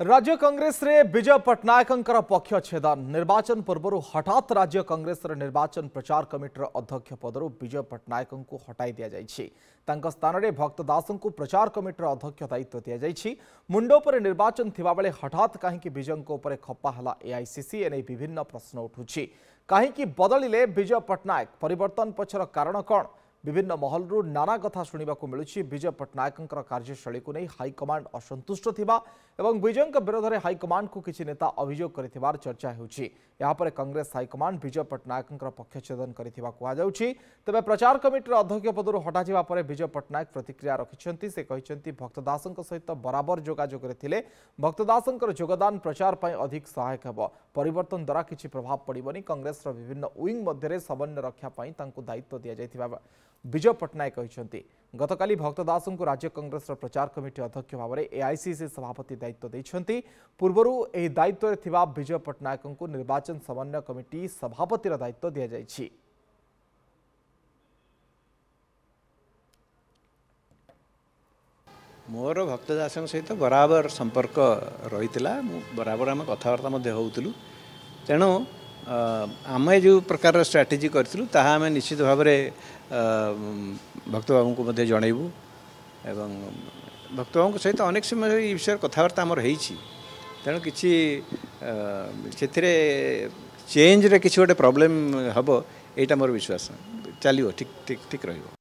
राज्य कंग्रेस रे विजय पट्टनायक पक्ष छेदन निर्वाचन पूर्व हठात राज्य कंग्रेस रे निर्वाचन प्रचार कमिटर अध्यक्ष पदर विजय पट्टनायक हटाई दि जाए स्थान में भक्त दास को प्रचार कमिटर अध्यक्ष दायित्व दि जाए मुंड निर्वाचन थी हठात कहीं विजयों पर खपा है एआईसीसी एने विभिन्न प्रश्न उठू कहीं बदलें विजय पट्टनायक पर कारण कौन विभिन्न महल रू नाना कथा शुण्वाक मिलूँ विजय पट्टनायक कार्यशैली को नहीं हाइकमाण असंतुष्ट एवं विजय विरोध में हाइकमाण को किसी नेता अभोग कर चर्चा होपर कंग्रेस हाइकमाण विजय पट्टनायक पक्ष छेदन कर तेज प्रचार कमिटर अध्यक्ष पदर हटा पर विजय पट्टनायक प्रतिक्रिया रखिंट से कहते भक्तदास सहित बराबर जोजोग भक्तदास जोगदान प्रचार अधिक सहायक हे पर द्वारा किसी प्रभाव पड़े कंग्रेस विभिन्न विंग मध्य समन्वय रक्षापी दायित्व दि जाता ବିଜୟ ପଟ୍ଟନାୟକ କହିଛନ୍ତି ଗତକାଲି ଭକ୍ତ ଦାସଙ୍କୁ ରାଜ୍ୟ କଂଗ୍ରେସର ପ୍ରଚାର କମିଟି ଅଧ୍ୟକ୍ଷ ଭାବରେ ଏଆଇସିସି ସଭାପତି ଦାୟିତ୍ୱ ଦେଇଛନ୍ତି ପୂର୍ବରୁ ଏହି ଦାୟିତ୍ୱରେ ଥିବା ବିଜୟ ପଟ୍ଟନାୟକଙ୍କୁ ନିର୍ବାଚନ ସମନ୍ୱୟ କମିଟି ସଭାପତିର ଦାୟିତ୍ୱ ଦିଆଯାଇଛି ମୋର ଭକ୍ତ ଦାସଙ୍କ ସହିତ ବରାବର ସମ୍ପର୍କ ରହିଥିଲା ମୁଁ ବରାବର ଆମେ କଥାବାର୍ତ୍ତା ମଧ୍ୟ ହେଉଥିଲୁ ତେଣୁ ଆମେ ଯେଉଁ ପ୍ରକାରର ଷ୍ଟ୍ରାଟେଜି କରିଥିଲୁ ତାହା ଆମେ ନିଶ୍ଚିତ ଭାବରେ ଭକ୍ତବାବୁଙ୍କୁ ମଧ୍ୟ ଜଣାଇବୁ ଏବଂ ଭକ୍ତବାବୁଙ୍କ ସହିତ ଅନେକ ସମୟ ଏ ବିଷୟରେ କଥାବାର୍ତ୍ତା ଆମର ହେଇଛି ତେଣୁ କିଛି ସେଥିରେ ଚେଞ୍ଜରେ କିଛି ଗୋଟେ ପ୍ରୋବ୍ଲେମ୍ ହେବ ଏଇଟା ମୋର ବିଶ୍ୱାସ ଚାଲିବ ଠିକ୍ ଠିକ୍ ଠିକ୍ ରହିବ